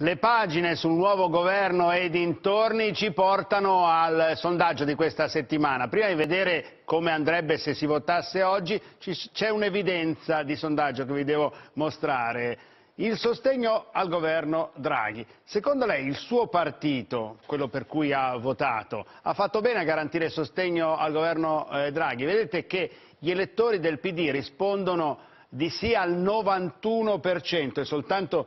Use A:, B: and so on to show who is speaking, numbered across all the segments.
A: Le pagine sul nuovo governo e dintorni ci portano al sondaggio di questa settimana. Prima di vedere come andrebbe se si votasse oggi, c'è un'evidenza di sondaggio che vi devo mostrare. Il sostegno al governo Draghi. Secondo lei il suo partito, quello per cui ha votato, ha fatto bene a garantire sostegno al governo eh, Draghi? Vedete che gli elettori del PD rispondono di sì al 91% e soltanto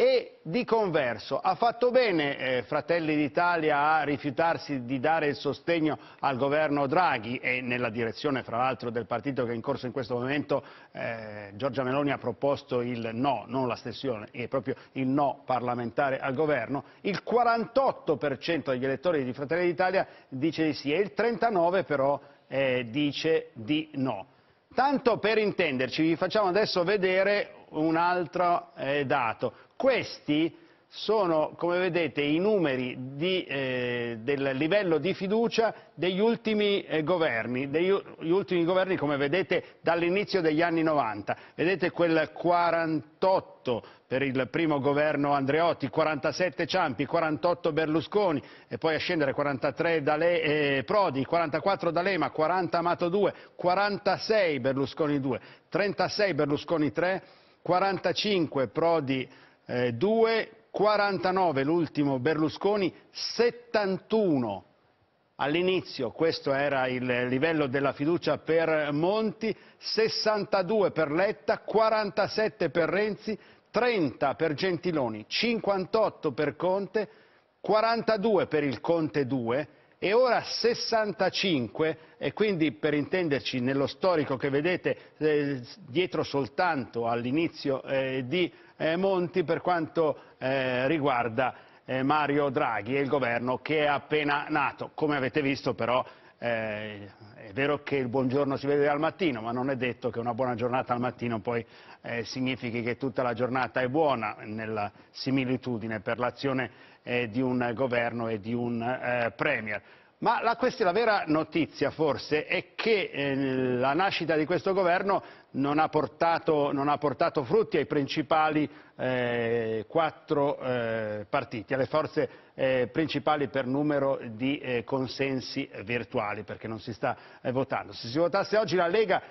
A: E di converso, ha fatto bene eh, Fratelli d'Italia a rifiutarsi di dare il sostegno al governo Draghi e nella direzione fra l'altro del partito che è in corso in questo momento eh, Giorgia Meloni ha proposto il no, non la stessione, è proprio il no parlamentare al governo, il 48% degli elettori di Fratelli d'Italia dice di sì e il 39% però eh, dice di no. Tanto per intenderci, vi facciamo adesso vedere un altro eh, dato. Questi sono, come vedete, i numeri di, eh, del livello di fiducia degli ultimi eh, governi, degli ultimi governi, come vedete, dall'inizio degli anni 90. Vedete quel 48 per il primo governo Andreotti, 47 Ciampi, 48 Berlusconi, e poi a scendere 43 Dale, eh, Prodi, 44 D'Alema, 40 Amato 2, 46 Berlusconi 2, 36 Berlusconi 3, 45 Prodi eh, 2, 49 l'ultimo Berlusconi, 71 all'inizio, questo era il livello della fiducia per Monti, 62 per Letta, 47 per Renzi, 30 per Gentiloni, 58 per Conte, 42 per il Conte 2, e ora 65, e quindi per intenderci nello storico che vedete eh, dietro soltanto all'inizio eh, di eh, Monti per quanto eh, riguarda eh, Mario Draghi e il governo che è appena nato. Come avete visto però eh, è vero che il buongiorno si vede al mattino, ma non è detto che una buona giornata al mattino poi eh, significhi che tutta la giornata è buona nella similitudine per l'azione eh, di un governo e di un eh, Premier. Ma la, questa, la vera notizia forse è che eh, la nascita di questo governo non ha portato, non ha portato frutti ai principali eh, quattro eh, partiti, alle forze eh, principali per numero di eh, consensi virtuali, perché non si sta eh, votando. Se si votasse oggi la Lega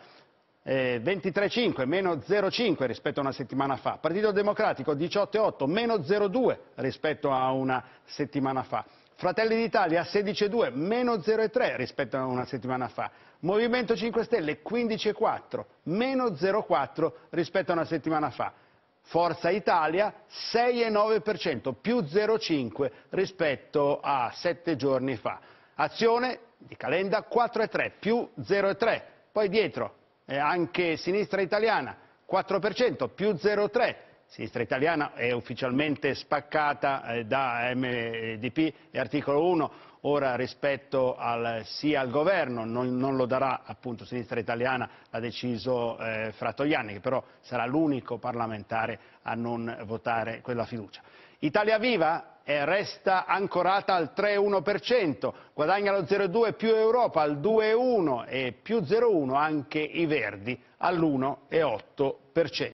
A: 23,5, meno 0,5 rispetto a una settimana fa. Partito Democratico 18,8, meno 0,2 rispetto a una settimana fa. Fratelli d'Italia 16,2, meno 0,3 rispetto a una settimana fa. Movimento 5 Stelle 15,4, meno 0,4 rispetto a una settimana fa. Forza Italia 6,9%, più 0,5 rispetto a sette giorni fa. Azione di Calenda 4,3, più 0,3. Poi dietro eh, anche Sinistra Italiana 4%, più 0,3 sinistra italiana è ufficialmente spaccata eh, da MDP e articolo 1, ora rispetto al, sì al governo, non, non, lo darà appunto sinistra italiana, l'ha deciso eh, Frattoianni, che però sarà l'unico parlamentare a non votare quella fiducia. Italia Viva eh, resta ancorata al 3,1%, guadagna lo 0,2 più Europa al 2,1 e più 0,1 anche i Verdi all'1,8%.